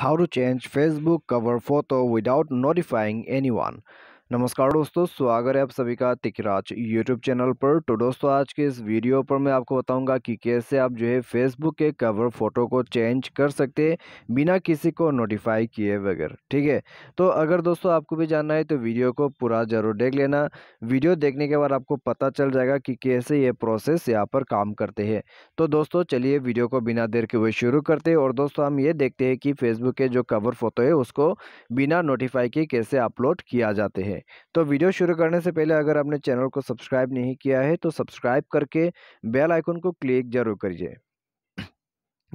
how to change facebook cover photo without notifying anyone नमस्कार दोस्तों स्वागत है आप सभी का तिकराज यूट्यूब चैनल पर तो दोस्तों आज के इस वीडियो पर मैं आपको बताऊंगा कि कैसे आप जो है फेसबुक के कवर फोटो को चेंज कर सकते हैं बिना किसी को नोटिफाई किए बगैर ठीक है तो अगर दोस्तों आपको भी जानना है तो वीडियो को पूरा ज़रूर देख लेना वीडियो देखने के बाद आपको पता चल जाएगा कि कैसे ये प्रोसेस यहाँ पर काम करते हैं तो दोस्तों चलिए वीडियो को बिना देर के हुए शुरू करते और दोस्तों हम ये देखते हैं कि फेसबुक के जो कवर फोटो है उसको बिना नोटिफाई के कैसे अपलोड किया जाते हैं है तो वीडियो शुरू करने से पहले अगर आपने चैनल को सब्सक्राइब नहीं किया है तो सब्सक्राइब करके बेल आइकन को क्लिक जरूर करिए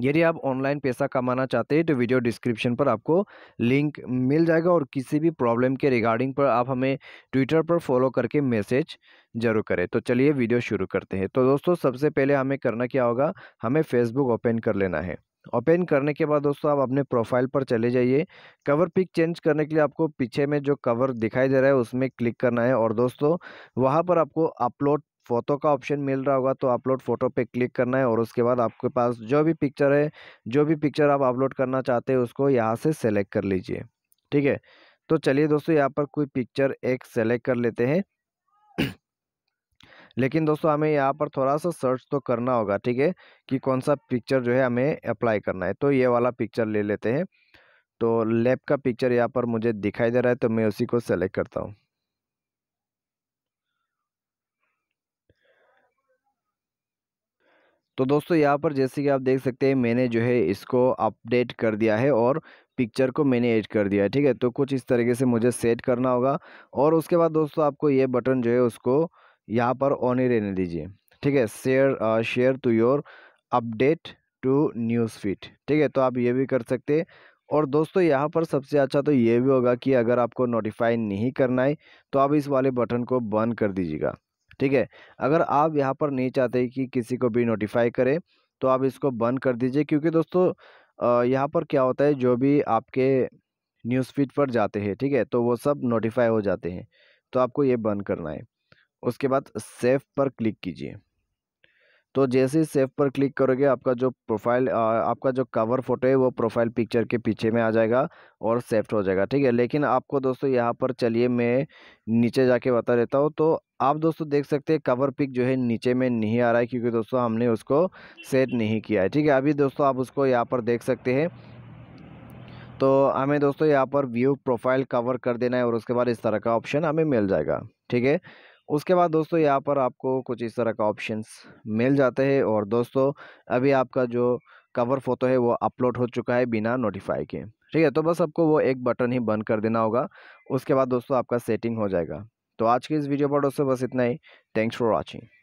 यदि आप ऑनलाइन पैसा कमाना चाहते हैं तो वीडियो डिस्क्रिप्शन पर आपको लिंक मिल जाएगा और किसी भी प्रॉब्लम के रिगार्डिंग पर आप हमें ट्विटर पर फॉलो करके मैसेज जरूर करें तो चलिए वीडियो शुरू करते हैं तो दोस्तों सबसे पहले हमें करना क्या होगा हमें फेसबुक ओपन कर लेना है ओपन करने के बाद दोस्तों आप अपने प्रोफाइल पर चले जाइए कवर पिक चेंज करने के लिए आपको पीछे में जो कवर दिखाई दे रहा है उसमें क्लिक करना है और दोस्तों वहाँ पर आपको अपलोड फ़ोटो का ऑप्शन मिल रहा होगा तो अपलोड फ़ोटो पे क्लिक करना है और उसके बाद आपके पास जो भी पिक्चर है जो भी पिक्चर आप अपलोड करना चाहते हैं उसको यहाँ से सेलेक्ट कर लीजिए ठीक है तो चलिए दोस्तों यहाँ पर कोई पिक्चर एक सेलेक्ट कर लेते हैं लेकिन दोस्तों हमें यहाँ पर थोड़ा सा सर्च तो करना होगा ठीक है कि कौन सा पिक्चर जो है हमें अप्लाई करना है तो ये वाला पिक्चर ले लेते हैं तो लैब का पिक्चर यहाँ पर मुझे दिखाई दे रहा है तो मैं उसी को सेलेक्ट करता हूँ तो दोस्तों यहाँ पर जैसे कि आप देख सकते हैं मैंने जो है इसको अपडेट कर दिया है और पिक्चर को मैंने ऐड कर दिया है ठीक है तो कुछ इस तरीके से मुझे सेट करना होगा और उसके बाद दोस्तों आपको ये बटन जो है उसको यहाँ पर ऑन ही रहने दीजिए ठीक है share share to your update to news feed ठीक है तो आप ये भी कर सकते और दोस्तों यहाँ पर सबसे अच्छा तो ये भी होगा कि अगर आपको नोटिफाई नहीं करना है तो आप इस वाले बटन को बंद कर दीजिएगा ठीक है अगर आप यहाँ पर नहीं चाहते कि किसी को भी नोटिफाई करें तो आप इसको बंद कर दीजिए क्योंकि दोस्तों यहाँ पर क्या होता है जो भी आपके न्यूज़ फीड पर जाते हैं ठीक है तो वो सब नोटिफाई हो जाते हैं तो आपको ये बंद करना है उसके बाद सेफ़ पर क्लिक कीजिए तो जैसे ही सेफ पर क्लिक करोगे आपका जो प्रोफाइल आपका जो कवर फ़ोटो है वो प्रोफाइल पिक्चर के पीछे में आ जाएगा और सेफ्ट हो जाएगा ठीक है लेकिन आपको दोस्तों यहाँ पर चलिए मैं नीचे जाके बता देता हूँ तो आप दोस्तों देख सकते हैं कवर पिक जो है नीचे में नहीं आ रहा है क्योंकि दोस्तों हमने उसको सेट नहीं किया है ठीक है अभी दोस्तों आप उसको यहाँ पर देख सकते हैं तो हमें दोस्तों यहाँ पर व्यू प्रोफाइल कवर कर देना है और उसके बाद इस तरह का ऑप्शन हमें मिल जाएगा ठीक है उसके बाद दोस्तों यहाँ पर आपको कुछ इस तरह का ऑप्शंस मिल जाते हैं और दोस्तों अभी आपका जो कवर फ़ोटो है वो अपलोड हो चुका है बिना नोटिफाई के ठीक है तो बस आपको वो एक बटन ही बंद कर देना होगा उसके बाद दोस्तों आपका सेटिंग हो जाएगा तो आज की इस वीडियो पर दोस्तों बस इतना ही थैंक्स फॉर वॉचिंग